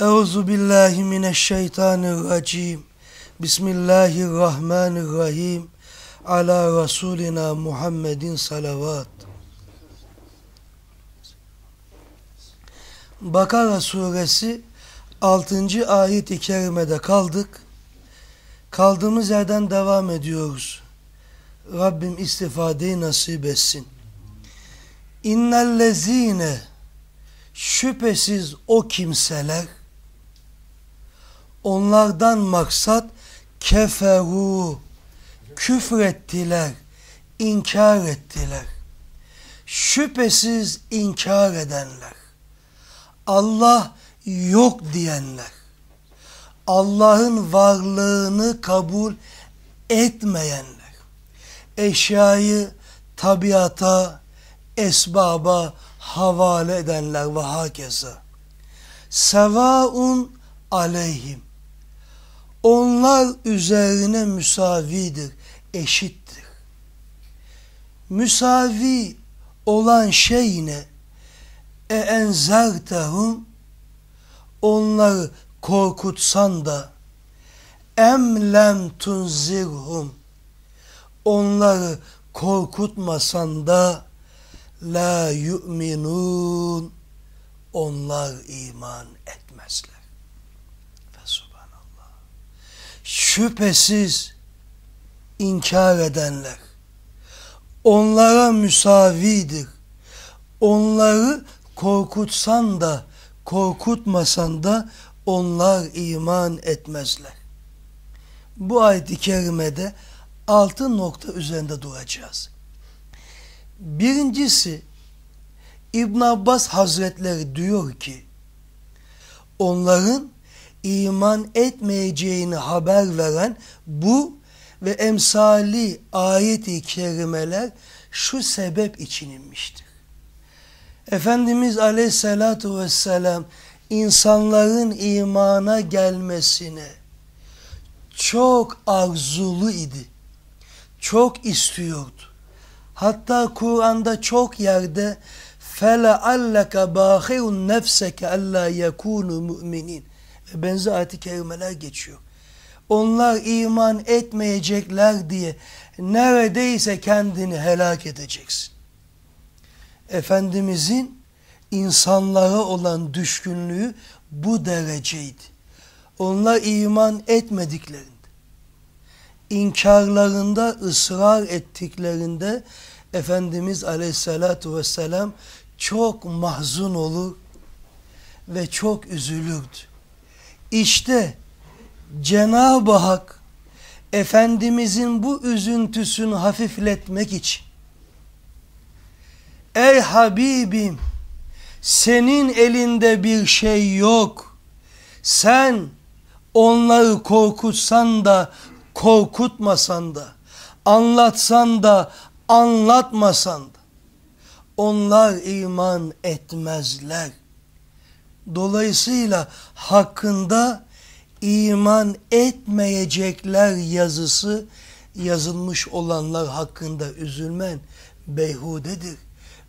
Euzu billahi mineşşeytanirracim. Bismillahirrahmanirrahim. Ala Resulina Muhammedin salavat. Bakara suresi 6. ayet-i kerimede kaldık. Kaldığımız yerden devam ediyoruz. Rabbim istifadeyi nasip etsin. İnnellezine şüphesiz o kimseler Onlardan maksat keferu küfrettiler, inkar ettiler. Şüphesiz inkar edenler. Allah yok diyenler. Allah'ın varlığını kabul etmeyenler. Eşyayı tabiata, esbaba havale edenler ve hakeza. Sevaun aleyhim onlar üzerine müsavidir, eşittir. Müsavi olan şey ne? E enzertehum onları korkutsan da emlem lem tunzirhum onları korkutmasan da la yu'minun onlar iman etmezler. şüphesiz inkar edenler onlara müsavidir. Onları korkutsan da korkutmasan da onlar iman etmezler. Bu ayet-i kerimede altı nokta üzerinde duracağız. Birincisi İbn Abbas Hazretleri diyor ki onların iman etmeyeceğini haber veren bu ve emsali ayet-i kerimeler şu sebep için inmiştir. Efendimiz aleyhissalatu vesselam insanların imana gelmesine çok arzulu idi. Çok istiyordu. Hatta Kur'an'da çok yerde فَلَعَلَّكَ بَاخِرٌ نَفْسَكَ alla yakunu مُؤْمِنِينَ benzer ayet-i kerimeler geçiyor. Onlar iman etmeyecekler diye neredeyse kendini helak edeceksin. Efendimizin insanlara olan düşkünlüğü bu dereceydi. Onlar iman etmediklerinde, inkarlarında ısrar ettiklerinde Efendimiz aleyhissalatu vesselam çok mahzun olur ve çok üzülürdü. İşte Cenab-ı Hak Efendimizin bu üzüntüsünü hafifletmek için Ey Habibim senin elinde bir şey yok. Sen onları korkutsan da korkutmasan da anlatsan da anlatmasan da onlar iman etmezler. Dolayısıyla hakkında iman etmeyecekler yazısı yazılmış olanlar hakkında üzülmen beyhudedir.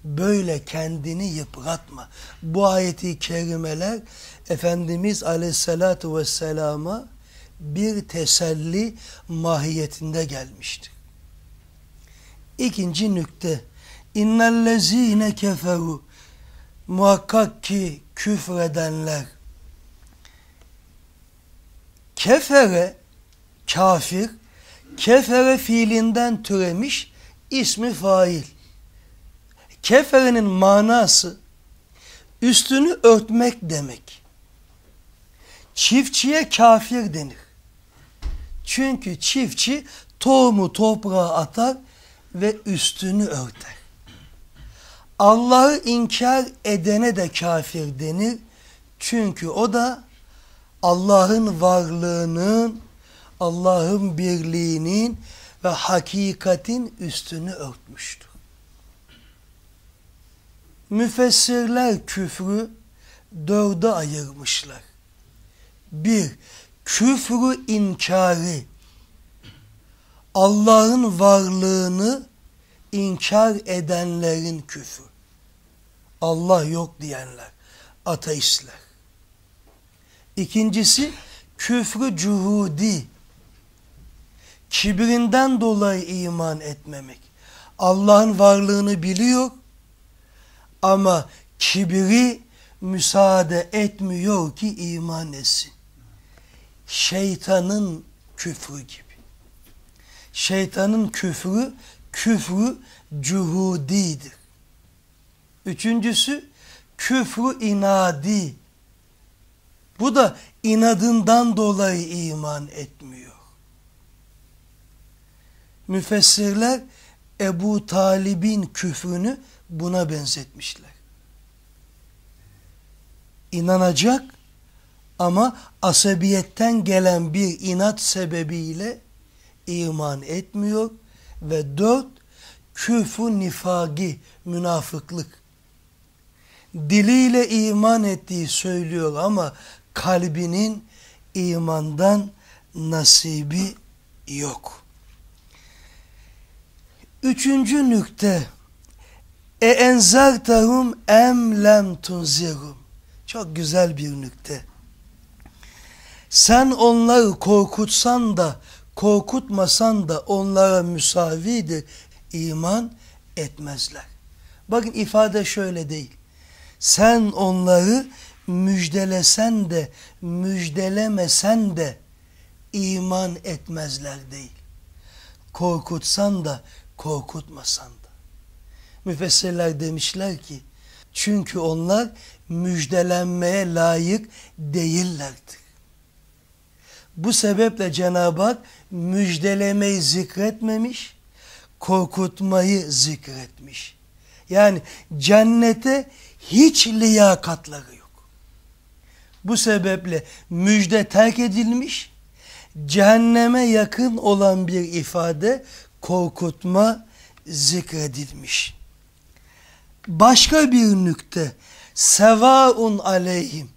Böyle kendini yıpratma. Bu ayeti kerimeler Efendimiz aleyhissalatu vesselama bir teselli mahiyetinde gelmiştir. İkinci nükte. İnnellezine keferu muhakkak ki küfredenler. Kefere, kafir, kefere fiilinden türemiş ismi fail. Keferenin manası üstünü örtmek demek. Çiftçiye kafir denir. Çünkü çiftçi tohumu toprağa atar ve üstünü örter. Allah'ı inkar edene de kafir denir. Çünkü o da Allah'ın varlığının, Allah'ın birliğinin ve hakikatin üstünü örtmüştür. Müfessirler küfrü dörde ayırmışlar. Bir, küfrü inkarı Allah'ın varlığını inkar edenlerin küfrü. Allah yok diyenler, ateistler. İkincisi küfrü cuhudi, kibrinden dolayı iman etmemek. Allah'ın varlığını biliyor ama kibri müsaade etmiyor ki iman etsin. Şeytanın küfrü gibi. Şeytanın küfrü, küfrü cuhudidir. Üçüncüsü küfrü inadi. Bu da inadından dolayı iman etmiyor. Müfessirler Ebu Talib'in küfrünü buna benzetmişler. İnanacak ama asabiyetten gelen bir inat sebebiyle iman etmiyor ve dört küfü nifagi münafıklık diliyle iman ettiği söylüyor ama kalbinin imandan nasibi yok. Üçüncü nükte e enzartahum em lem tunzirum. Çok güzel bir nükte. Sen onları korkutsan da korkutmasan da onlara müsavidir. iman etmezler. Bakın ifade şöyle değil. Sen onları müjdelesen de müjdelemesen de iman etmezler değil. Korkutsan da korkutmasan da. Müfessirler demişler ki çünkü onlar müjdelenmeye layık değillerdir. Bu sebeple Cenab-ı Hak müjdelemeyi zikretmemiş, korkutmayı zikretmiş. Yani cennete hiç liyakatları yok. Bu sebeple müjde terk edilmiş, cehenneme yakın olan bir ifade korkutma zikredilmiş. Başka bir nükte sevaun aleyhim.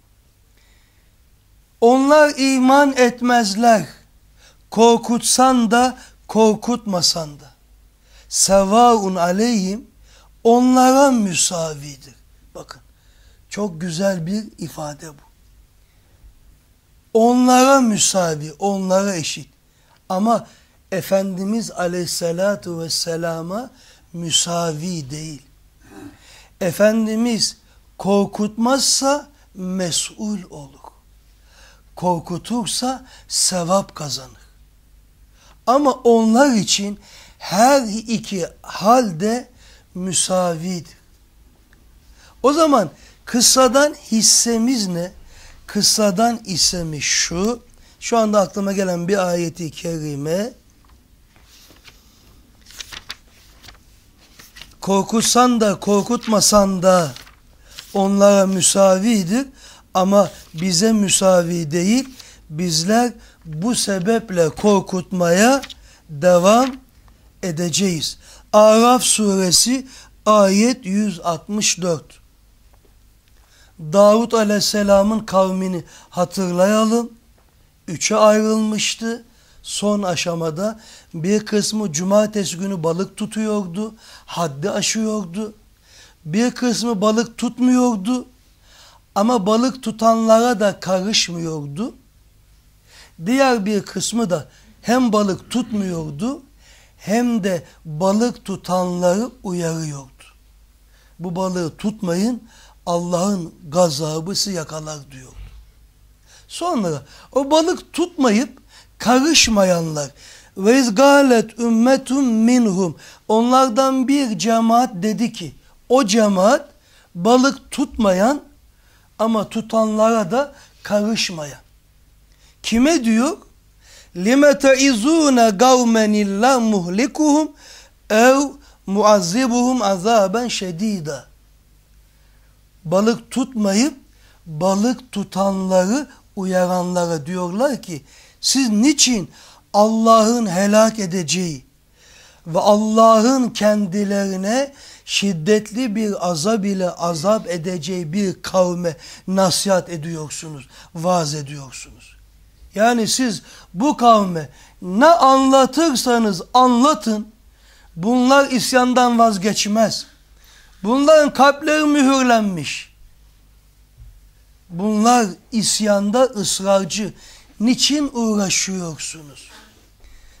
Onlar iman etmezler. Korkutsan da korkutmasan da. Sevaun aleyhim onlara müsavidir. Bakın çok güzel bir ifade bu. Onlara müsavi, onlara eşit. Ama Efendimiz aleyhissalatu vesselama müsavi değil. Efendimiz korkutmazsa mesul olur. Korkutursa sevap kazanır. Ama onlar için her iki halde müsavidir. O zaman kıssadan hissemiz ne? Kıssadan hissemiz şu. Şu anda aklıma gelen bir ayeti kerime. Korkutsan da korkutmasan da onlara müsavidir ama bize müsavi değil. Bizler bu sebeple korkutmaya devam edeceğiz. Araf suresi ayet 164. Davut aleyhisselamın kavmini hatırlayalım. Üçe ayrılmıştı. Son aşamada bir kısmı cumartesi günü balık tutuyordu, haddi aşıyordu. Bir kısmı balık tutmuyordu ama balık tutanlara da karışmıyordu. Diğer bir kısmı da hem balık tutmuyordu hem de balık tutanları uyarıyordu. Bu balığı tutmayın, Allah'ın gazabısı yakalar diyor. Sonra o balık tutmayıp karışmayanlar ve izgalet ümmetum minhum onlardan bir cemaat dedi ki o cemaat balık tutmayan ama tutanlara da karışmayan. Kime diyor? Lime teizune gavmen illa muhlikuhum ev muazzibuhum azaben şedida balık tutmayıp balık tutanları uyaranlara diyorlar ki siz niçin Allah'ın helak edeceği ve Allah'ın kendilerine şiddetli bir azap ile azap edeceği bir kavme nasihat ediyorsunuz, vaz ediyorsunuz. Yani siz bu kavme ne anlatırsanız anlatın, bunlar isyandan vazgeçmez. Bunların kalpleri mühürlenmiş. Bunlar isyanda ısrarcı. Niçin uğraşıyorsunuz?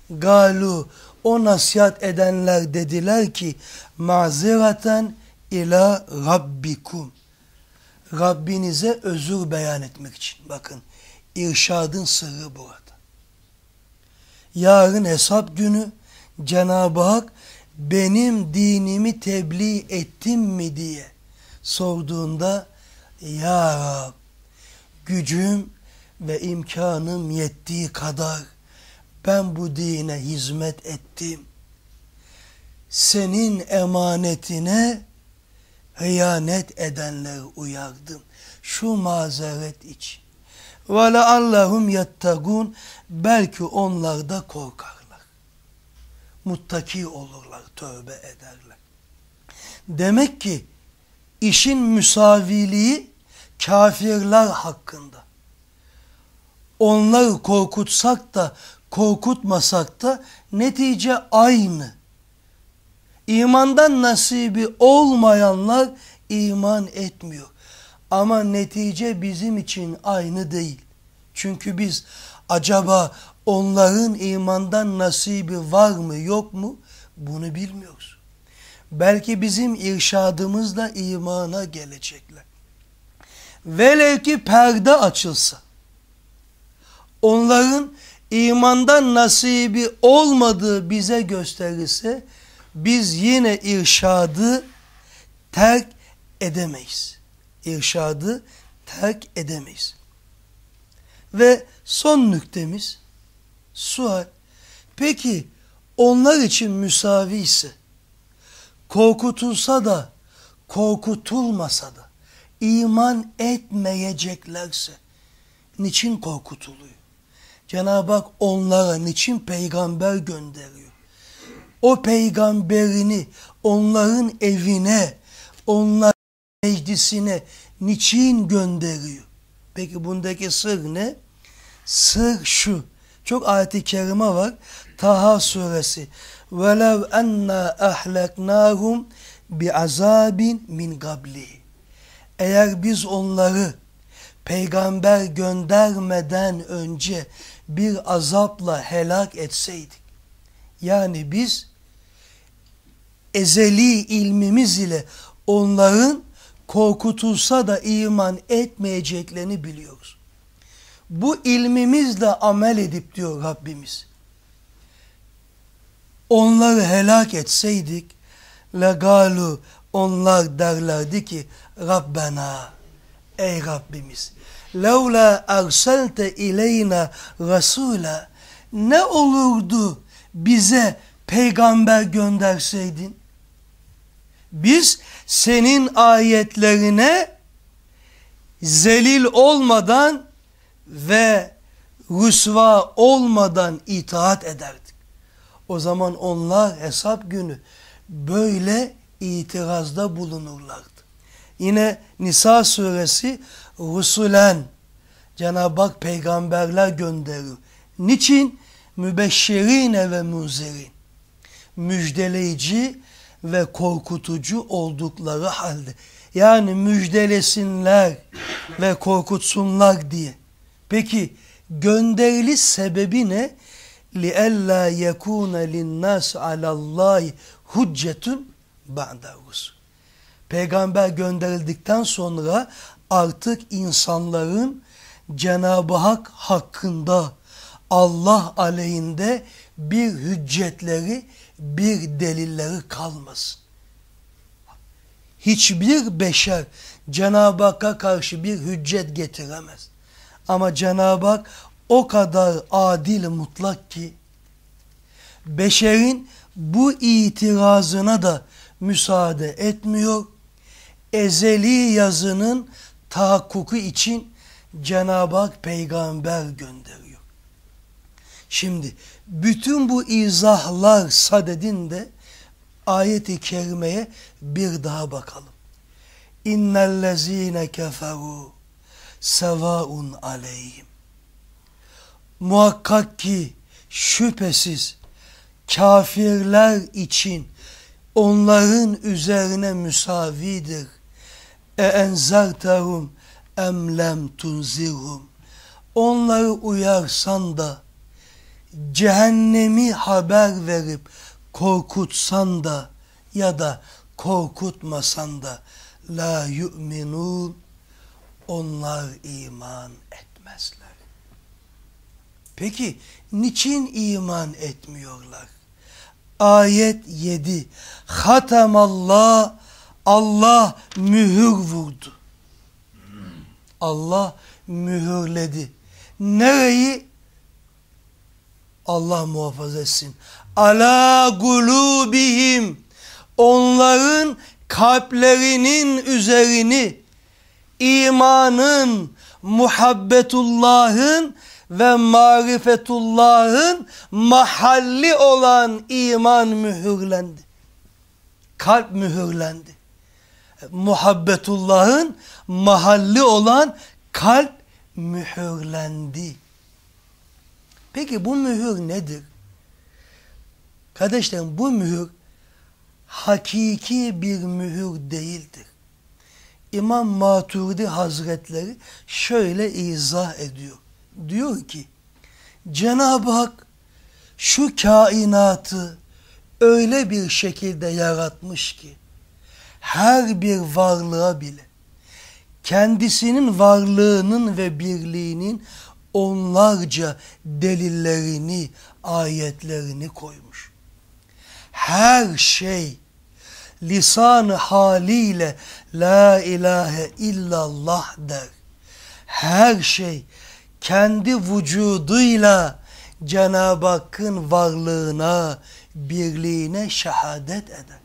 Galu o nasihat edenler dediler ki maziraten ila rabbikum. Rabbinize özür beyan etmek için. Bakın irşadın sırrı burada. Yarın hesap günü Cenab-ı Hak benim dinimi tebliğ ettim mi diye sorduğunda Ya Rab gücüm ve imkanım yettiği kadar ben bu dine hizmet ettim. Senin emanetine hıyanet edenleri uyardım. Şu mazeret için. Ve leallahum yettegûn belki onlar da korkar muttaki olurlar, tövbe ederler. Demek ki işin müsaviliği kafirler hakkında. Onları korkutsak da korkutmasak da netice aynı. İmandan nasibi olmayanlar iman etmiyor. Ama netice bizim için aynı değil. Çünkü biz acaba Onların imandan nasibi var mı yok mu bunu bilmiyoruz. Belki bizim irşadımızla imana gelecekler. Velev ki perde açılsa, onların imandan nasibi olmadığı bize gösterirse, biz yine irşadı terk edemeyiz. İrşadı terk edemeyiz. Ve son nüktemiz, Sual, peki onlar için müsavi ise, korkutulsa da, korkutulmasa da, iman etmeyeceklerse, niçin korkutuluyor? Cenab-ı Hak onlara niçin peygamber gönderiyor? O peygamberini onların evine, onların meclisine niçin gönderiyor? Peki bundaki sır ne? Sır şu, çok ayeti kerime var. Taha suresi. وَلَوْ اَنَّا اَحْلَقْنَاهُمْ بِعَذَابٍ min قَبْلِ Eğer biz onları peygamber göndermeden önce bir azapla helak etseydik. Yani biz ezeli ilmimiz ile onların korkutulsa da iman etmeyeceklerini biliyoruz bu ilmimizle amel edip diyor Rabbimiz. Onları helak etseydik legalu onlar derlerdi ki Rabbena ey Rabbimiz levla erselte ileyna rasula ne olurdu bize peygamber gönderseydin biz senin ayetlerine zelil olmadan ve rüsva olmadan itaat ederdik. O zaman onlar hesap günü böyle itirazda bulunurlardı. Yine Nisa suresi Rusulen Cenab-ı Hak peygamberler gönderir. Niçin? Mübeşşirine ve müzerin, Müjdeleyici ve korkutucu oldukları halde. Yani müjdelesinler ve korkutsunlar diye. Peki gönderiliş sebebi ne? لِأَلَّا يَكُونَ لِلنَّاسِ عَلَى اللّٰهِ هُجَّتٌ بَعْدَ Peygamber gönderildikten sonra artık insanların Cenab-ı Hak hakkında Allah aleyhinde bir hüccetleri, bir delilleri kalmasın. Hiçbir beşer Cenab-ı Hakk'a karşı bir hüccet getiremez. Ama Cenab-ı Hak o kadar adil mutlak ki beşerin bu itirazına da müsaade etmiyor. Ezeli yazının tahakkuku için Cenab-ı Hak peygamber gönderiyor. Şimdi bütün bu izahlar sadedinde ayet-i kerimeye bir daha bakalım. İnnellezîne keferû sevaun aleyhim. Muhakkak ki şüphesiz kafirler için onların üzerine müsavidir. E enzertehum emlem tunzirhum. Onları uyarsan da cehennemi haber verip korkutsan da ya da korkutmasan da la yu'minun onlar iman etmezler. Peki niçin iman etmiyorlar? Ayet 7. Hatamallah Allah mühür vurdu. Allah mühürledi. Nereyi? Allah muhafaza etsin. Ala gulubihim onların kalplerinin üzerini imanın, muhabbetullahın ve marifetullahın mahalli olan iman mühürlendi. Kalp mühürlendi. Muhabbetullahın mahalli olan kalp mühürlendi. Peki bu mühür nedir? Kardeşlerim bu mühür hakiki bir mühür değildir. İmam Maturidi Hazretleri şöyle izah ediyor. Diyor ki Cenab-ı Hak şu kainatı öyle bir şekilde yaratmış ki her bir varlığa bile kendisinin varlığının ve birliğinin onlarca delillerini, ayetlerini koymuş. Her şey lisanı haliyle la ilahe illallah der. Her şey kendi vücuduyla Cenab-ı Hakk'ın varlığına, birliğine şehadet eder.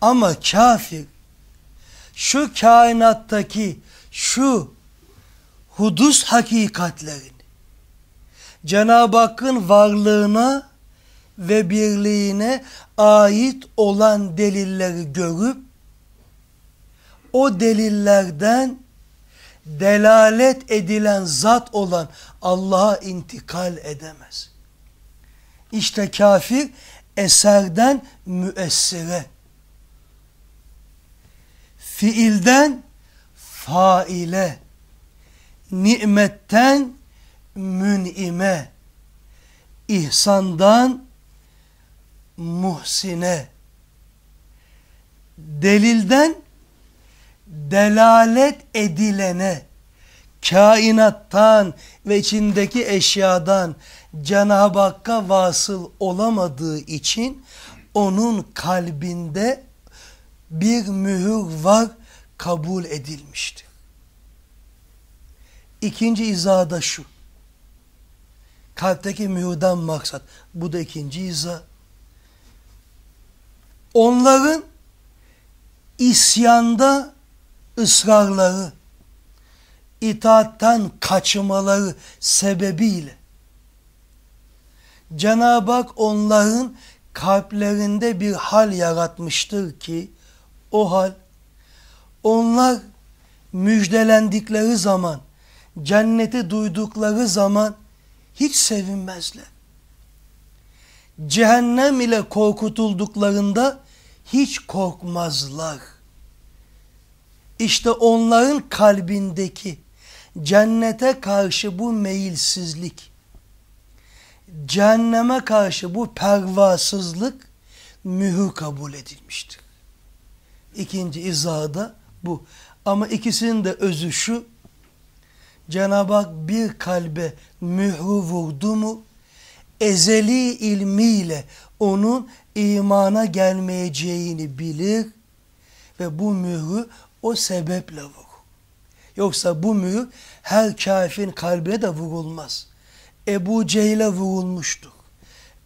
Ama kafir şu kainattaki şu hudus hakikatlerini Cenab-ı Hakk'ın varlığına ve birliğine ait olan delilleri görüp o delillerden delalet edilen zat olan Allah'a intikal edemez. İşte kafir eserden müessire, fiilden faile, nimetten münime, ihsandan muhsine delilden delalet edilene kainattan ve içindeki eşyadan Cenab-ı Hakk'a vasıl olamadığı için onun kalbinde bir mühür var kabul edilmişti. İkinci izah da şu. Kalpteki mühürden maksat. Bu da ikinci izah onların isyanda ısrarları, itaatten kaçmaları sebebiyle Cenab-ı Hak onların kalplerinde bir hal yaratmıştır ki o hal onlar müjdelendikleri zaman cenneti duydukları zaman hiç sevinmezler. Cehennem ile korkutulduklarında hiç korkmazlar. İşte onların kalbindeki cennete karşı bu meyilsizlik, cehenneme karşı bu pervasızlık mühür kabul edilmiştir. İkinci izahda bu. Ama ikisinin de özü şu, Cenab-ı Hak bir kalbe mührü vurdu mu, ezeli ilmiyle onun imana gelmeyeceğini bilir ve bu mührü o sebeple vurur. Yoksa bu mühür her kafirin kalbine de vurulmaz. Ebu Cehil'e vurulmuştur.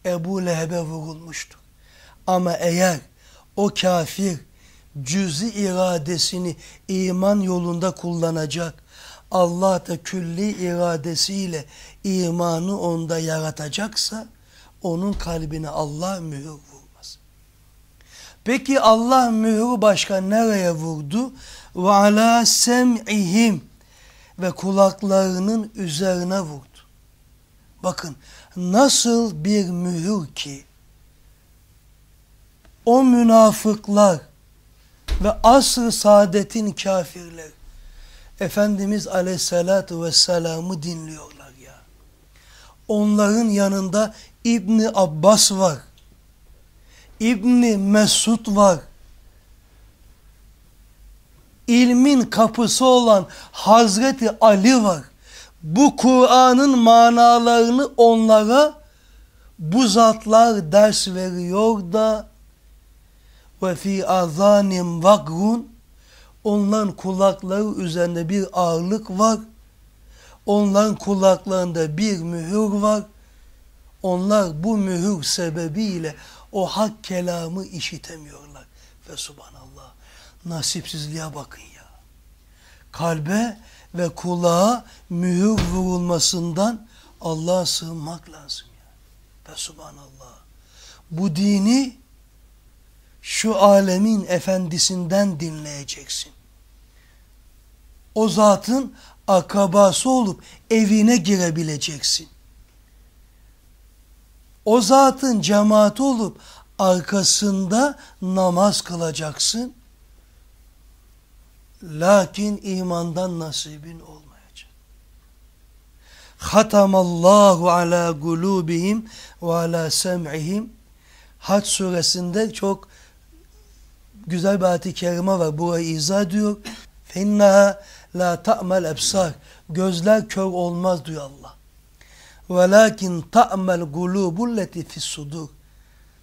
Ebu Leheb'e vurulmuştur. Ama eğer o kafir cüzi iradesini iman yolunda kullanacak, Allah da külli iradesiyle imanı onda yaratacaksa, onun kalbine Allah mühür vurmaz. Peki Allah mühür başka nereye vurdu? Ve ala sem'ihim ve kulaklarının üzerine vurdu. Bakın nasıl bir mühür ki o münafıklar ve asr saadetin kafirleri Efendimiz aleyhissalatu vesselam'ı dinliyorlar ya. Onların yanında İbni Abbas var. İbni Mesud var. İlmin kapısı olan Hazreti Ali var. Bu Kur'an'ın manalarını onlara bu zatlar ders veriyor da ve fi azanim vagrun onların kulakları üzerinde bir ağırlık var. Onların kulaklarında bir mühür var. Onlar bu mühür sebebiyle o hak kelamı işitemiyorlar. Ve subhanallah nasipsizliğe bakın ya. Kalbe ve kulağa mühür vurulmasından Allah'a sığınmak lazım ya. Ve subhanallah bu dini şu alemin efendisinden dinleyeceksin. O zatın akabası olup evine girebileceksin o zatın cemaati olup arkasında namaz kılacaksın. Lakin imandan nasibin olmayacak. Hatamallahu ala gulubihim ve ala sem'ihim. Hac suresinde çok güzel bir ayet-i kerime var. Burayı izah diyor. فَاِنَّهَا la ta'mel ebsar. Gözler kör olmaz diyor Allah. وَلَاكِنْ تَعْمَ الْقُلُوبُ الَّتِي فِي sudur.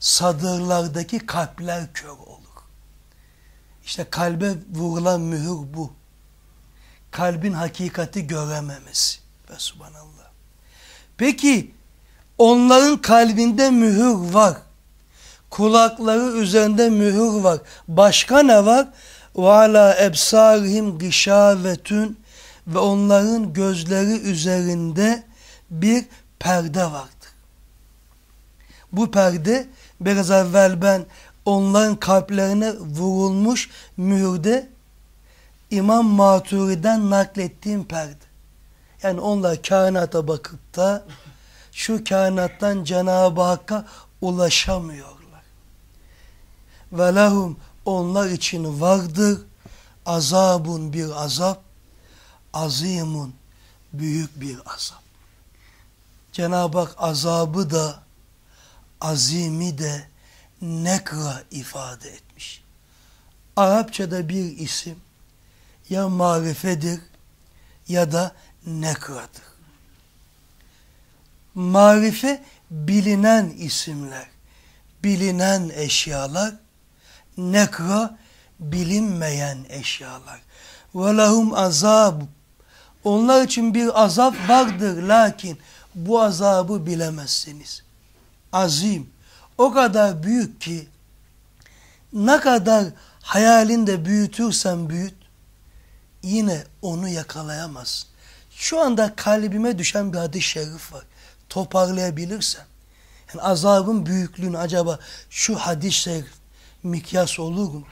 Sadırlardaki kalpler kör olur. İşte kalbe vurulan mühür bu. Kalbin hakikati görememesi. Ve subhanallah. Peki onların kalbinde mühür var. Kulakları üzerinde mühür var. Başka ne var? وَعَلَى ebsarihim gışavetün ve onların gözleri üzerinde bir perde vardır. Bu perde biraz evvel ben onların kalplerine vurulmuş mühürde İmam Maturi'den naklettiğim perde. Yani onlar kainata bakıp da şu kainattan Cenab-ı Hakk'a ulaşamıyorlar. Ve lahum onlar için vardır azabun bir azap, azimun büyük bir azap. Cenab-ı Hak azabı da azimi de nekra ifade etmiş. Arapçada bir isim ya marifedir ya da nekradır. Marife bilinen isimler, bilinen eşyalar, nekra bilinmeyen eşyalar. Ve lahum azab. Onlar için bir azap vardır lakin bu azabı bilemezsiniz. Azim, o kadar büyük ki, ne kadar hayalinde büyütürsen büyüt, yine onu yakalayamaz. Şu anda kalbime düşen bir hadis-i şerif var. Toparlayabilirsem, yani azabın büyüklüğünü acaba şu hadis-i şerif mikyas olur mu?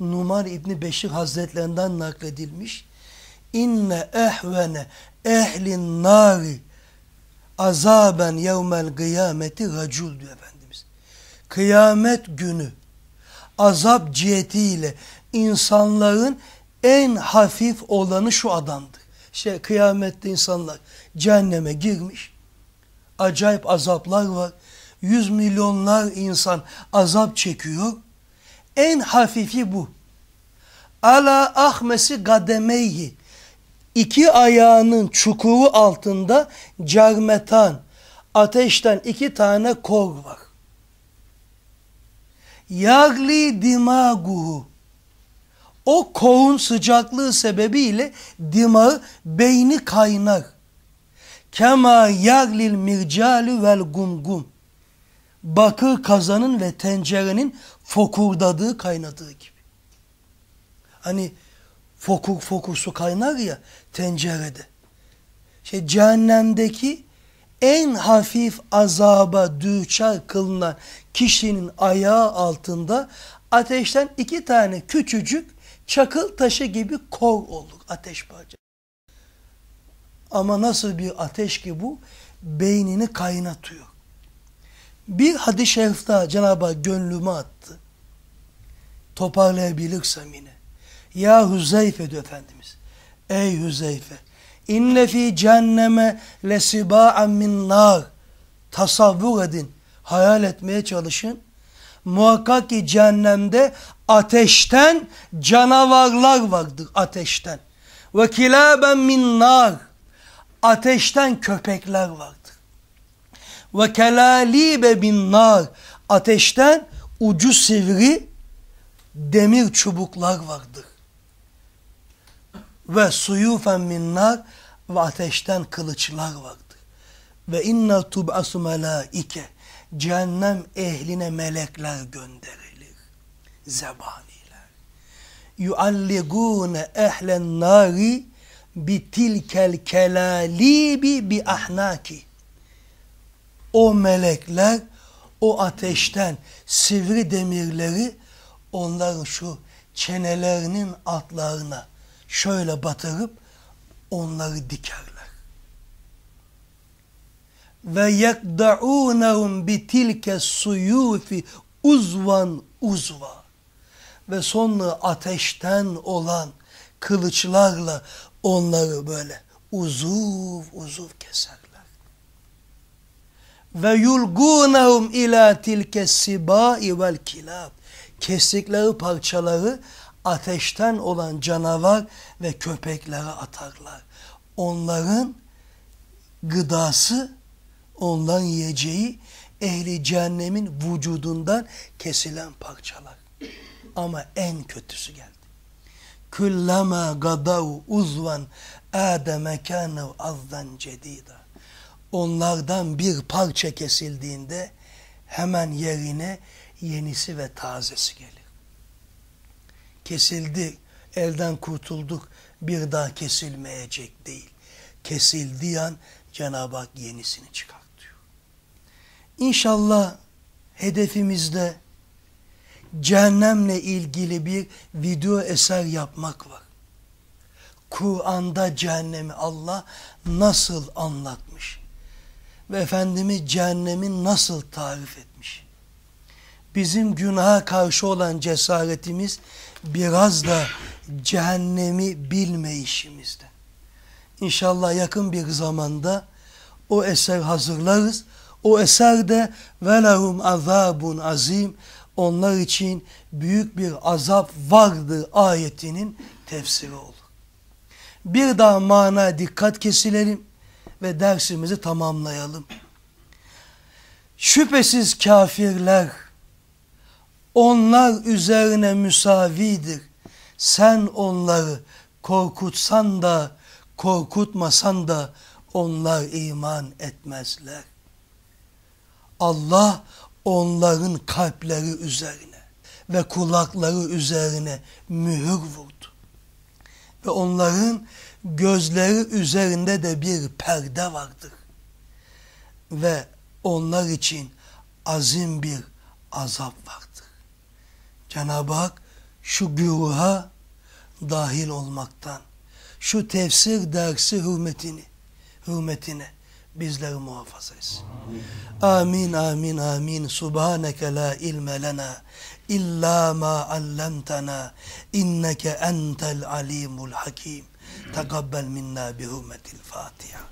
Numar İbni Beşir Hazretlerinden nakledilmiş. İnne ehvene ehlin nari azaben yevmel kıyameti gacul diyor Efendimiz. Kıyamet günü azap cihetiyle insanların en hafif olanı şu adamdı. Şey, kıyamette insanlar cehenneme girmiş. Acayip azaplar var. Yüz milyonlar insan azap çekiyor. En hafifi bu. Ala ahmesi gademeyi iki ayağının çukuru altında carmetan, ateşten iki tane kor var. Yagli dimaguhu. O kovun sıcaklığı sebebiyle dimağı, beyni kaynar. Kema yaglil mircali vel gumgum. Bakır kazanın ve tencerenin fokurdadığı kaynadığı gibi. Hani fokur fokur su kaynar ya tencerede. Şey cehennemdeki en hafif azaba düçar kılınan kişinin ayağı altında ateşten iki tane küçücük çakıl taşı gibi kor olur ateş parçası. Ama nasıl bir ateş ki bu? Beynini kaynatıyor. Bir hadis-i şerifte Cenab-ı Hak gönlüme attı. Toparlayabilirsem yine. Ya Hüzeyfe diyor Efendimiz. Ey Hüzeyfe. İnne fi cehenneme lesiba'en min nar. Tasavvur edin. Hayal etmeye çalışın. Muhakkak ki cehennemde ateşten canavarlar vardır. Ateşten. Ve kilaben min nar. Ateşten köpekler vardır. Ve kelalibe bin nar. Ateşten ucu sivri demir çubuklar vardır ve suyufen minnar ve ateşten kılıçlar vardı. Ve inna tub'asu melaike cehennem ehline melekler gönderilir. Zebaniler. Yualligune ehlen nari bitilkel kelalibi bi ahnaki. O melekler o ateşten sivri demirleri onların şu çenelerinin atlarına şöyle batırıp onları dikerler. Ve yekda'ûnehum bitilke suyufi uzvan uzva. Ve sonra ateşten olan kılıçlarla onları böyle uzuv uzuv keserler. Ve yulgûnehum ilâ tilke sibâi vel kilâb. Kestikleri parçaları ateşten olan canavar ve köpeklere atarlar. Onların gıdası, onların yiyeceği ehli cehennemin vücudundan kesilen parçalar. Ama en kötüsü geldi. Küllama gadav uzvan ademe kânev azdan cedida. Onlardan bir parça kesildiğinde hemen yerine yenisi ve tazesi gelir kesildi, elden kurtulduk, bir daha kesilmeyecek değil. Kesildiği an Cenab-ı Hak yenisini çıkartıyor. İnşallah hedefimizde cehennemle ilgili bir video eser yapmak var. Kur'an'da cehennemi Allah nasıl anlatmış ve Efendimiz cehennemi nasıl tarif etmiş. Bizim günaha karşı olan cesaretimiz biraz da cehennemi bilme işimizde. İnşallah yakın bir zamanda o eser hazırlarız. O eser de velahum azabun azim onlar için büyük bir azap vardı ayetinin tefsiri olur. Bir daha mana dikkat kesilelim ve dersimizi tamamlayalım. Şüphesiz kafirler onlar üzerine müsavidir. Sen onları korkutsan da korkutmasan da onlar iman etmezler. Allah onların kalpleri üzerine ve kulakları üzerine mühür vurdu. Ve onların gözleri üzerinde de bir perde vardır. Ve onlar için azim bir azap var. Cenab-ı Hak şu güruha dahil olmaktan, şu tefsir dersi hürmetini, hürmetine bizleri muhafaza etsin. Amin, amin, amin. Subhaneke la ilme lena illa ma allamtana inneke entel alimul hakim. Tekabbel minna bihurmetil Fatiha.